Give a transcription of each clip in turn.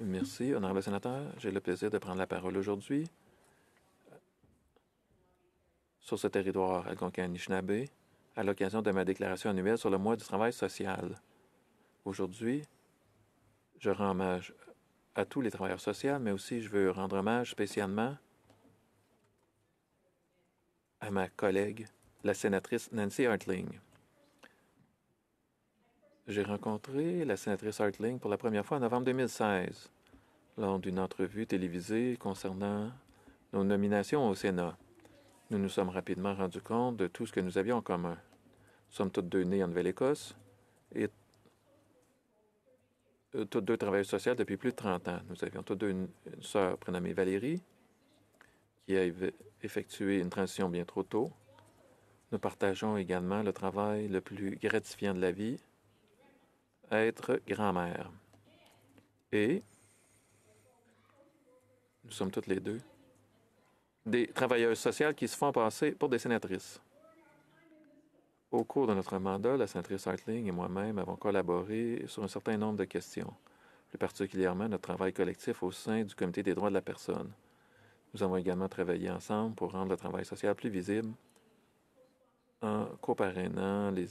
Merci, honorable sénateur. J'ai le plaisir de prendre la parole aujourd'hui euh, sur ce territoire algonquin-anishinaabe à l'occasion de ma déclaration annuelle sur le mois du travail social. Aujourd'hui, je rends hommage à tous les travailleurs sociaux, mais aussi je veux rendre hommage spécialement à ma collègue, la sénatrice Nancy Hartling. J'ai rencontré la sénatrice Hartling pour la première fois en novembre 2016 lors d'une entrevue télévisée concernant nos nominations au Sénat. Nous nous sommes rapidement rendus compte de tout ce que nous avions en commun. Nous sommes toutes deux nées en Nouvelle-Écosse et euh, toutes deux travailleuses sociales depuis plus de 30 ans. Nous avions toutes deux une, une sœur prénommée Valérie qui a effectué une transition bien trop tôt. Nous partageons également le travail le plus gratifiant de la vie, être grand-mère. Et nous sommes toutes les deux des travailleuses sociales qui se font passer pour des sénatrices. Au cours de notre mandat, la sénatrice Hartling et moi-même avons collaboré sur un certain nombre de questions, plus particulièrement notre travail collectif au sein du Comité des droits de la personne. Nous avons également travaillé ensemble pour rendre le travail social plus visible en coparrainant les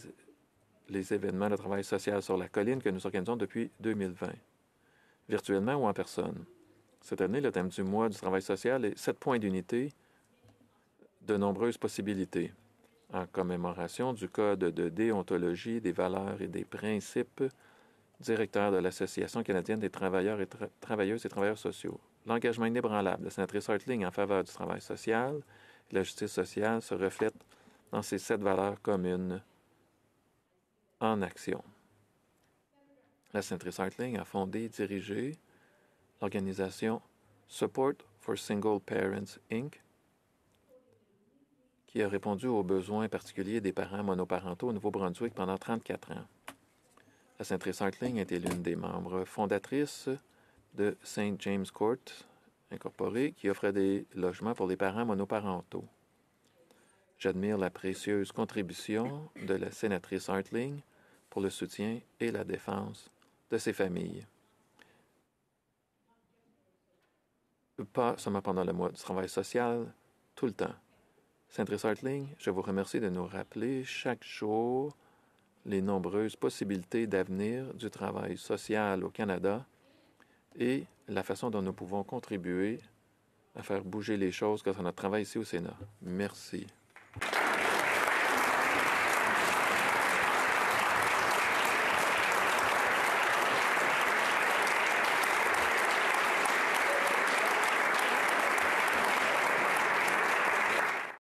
les événements de travail social sur la colline que nous organisons depuis 2020, virtuellement ou en personne. Cette année, le thème du mois du travail social est sept points d'unité, de nombreuses possibilités, en commémoration du code de déontologie des valeurs et des principes directeurs de l'Association canadienne des travailleurs et travailleuses et travailleurs sociaux. L'engagement inébranlable de sénatrice Hartling en faveur du travail social et la justice sociale se reflète dans ces sept valeurs communes en action. La Sénatrice Hartling a fondé et dirigé l'organisation Support for Single Parents Inc., qui a répondu aux besoins particuliers des parents monoparentaux au Nouveau-Brunswick pendant 34 ans. La Sénatrice a était l'une des membres fondatrices de St. James Court Incorporé, qui offrait des logements pour les parents monoparentaux. J'admire la précieuse contribution de la sénatrice Hartling pour le soutien et la défense de ces familles. Pas seulement pendant le mois du travail social, tout le temps. saint Hartling, je vous remercie de nous rappeler chaque jour les nombreuses possibilités d'avenir du travail social au Canada et la façon dont nous pouvons contribuer à faire bouger les choses grâce à notre travail ici au Sénat. Merci.